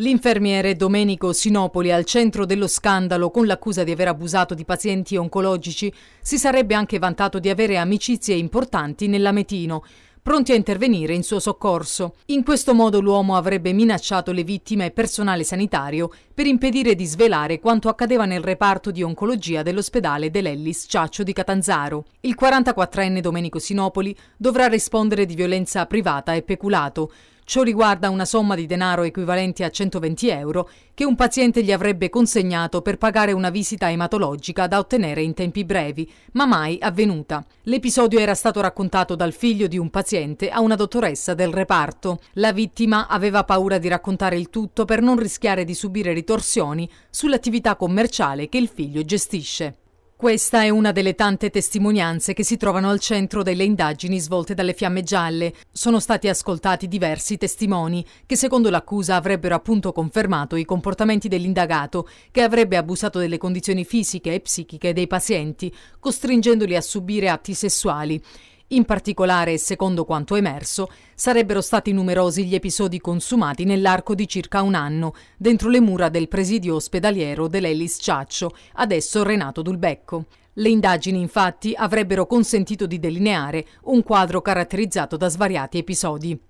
L'infermiere Domenico Sinopoli, al centro dello scandalo con l'accusa di aver abusato di pazienti oncologici, si sarebbe anche vantato di avere amicizie importanti nell'Ametino, pronti a intervenire in suo soccorso. In questo modo l'uomo avrebbe minacciato le vittime e personale sanitario per impedire di svelare quanto accadeva nel reparto di oncologia dell'ospedale dell'Ellis Ciaccio di Catanzaro. Il 44enne Domenico Sinopoli dovrà rispondere di violenza privata e peculato, Ciò riguarda una somma di denaro equivalente a 120 euro che un paziente gli avrebbe consegnato per pagare una visita ematologica da ottenere in tempi brevi, ma mai avvenuta. L'episodio era stato raccontato dal figlio di un paziente a una dottoressa del reparto. La vittima aveva paura di raccontare il tutto per non rischiare di subire ritorsioni sull'attività commerciale che il figlio gestisce. Questa è una delle tante testimonianze che si trovano al centro delle indagini svolte dalle Fiamme Gialle. Sono stati ascoltati diversi testimoni che secondo l'accusa avrebbero appunto confermato i comportamenti dell'indagato che avrebbe abusato delle condizioni fisiche e psichiche dei pazienti, costringendoli a subire atti sessuali. In particolare, secondo quanto emerso, sarebbero stati numerosi gli episodi consumati nell'arco di circa un anno dentro le mura del presidio ospedaliero dell'Elis Ciaccio, adesso Renato Dulbecco. Le indagini infatti avrebbero consentito di delineare un quadro caratterizzato da svariati episodi.